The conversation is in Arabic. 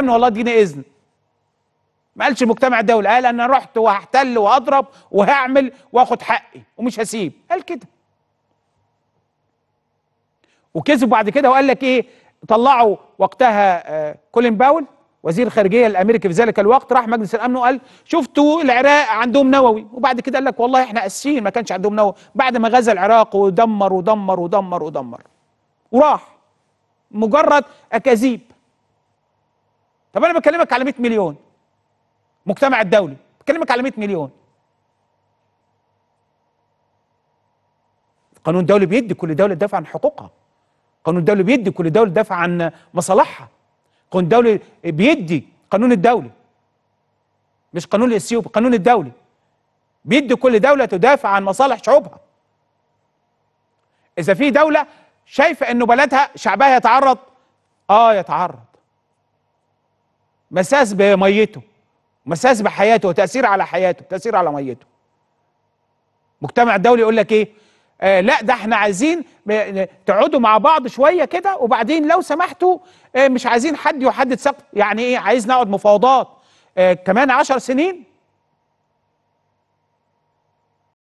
ان والله اديني اذن ما قالش المجتمع الدولي قال انا رحت وهحتل وهضرب وهعمل واخد حقي ومش هسيب قال كده وكذب بعد كده وقال لك ايه طلعوا وقتها آه، كولين باول وزير الخارجيه الامريكي في ذلك الوقت راح مجلس الامن وقال شفتوا العراق عندهم نووي وبعد كده قال لك والله احنا اسفين ما كانش عندهم نووي بعد ما غزا العراق ودمر ودمر ودمر ودمر وراح مجرد اكاذيب طب انا بكلمك على 100 مليون مجتمع الدولي بكلمك على 100 مليون القانون الدولي بيدي كل دوله تدافع عن حقوقها القانون الدولي بيدي كل دوله تدافع عن مصالحها القانون الدولي بيدي قانون الدولي مش قانون الاثيوبي القانون الدولي بيدي كل دوله تدافع عن مصالح شعوبها اذا في دوله شايفه انه بلدها شعبها يتعرض اه يتعرض مساس بميته مساس بحياته وتأثير على حياته تأثير على ميته مجتمع دولي يقول لك ايه آه لا ده احنا عايزين تقعدوا مع بعض شوية كده وبعدين لو سمحتوا آه مش عايزين حد يحدد سقف يعني ايه عايز نقعد مفاوضات آه كمان عشر سنين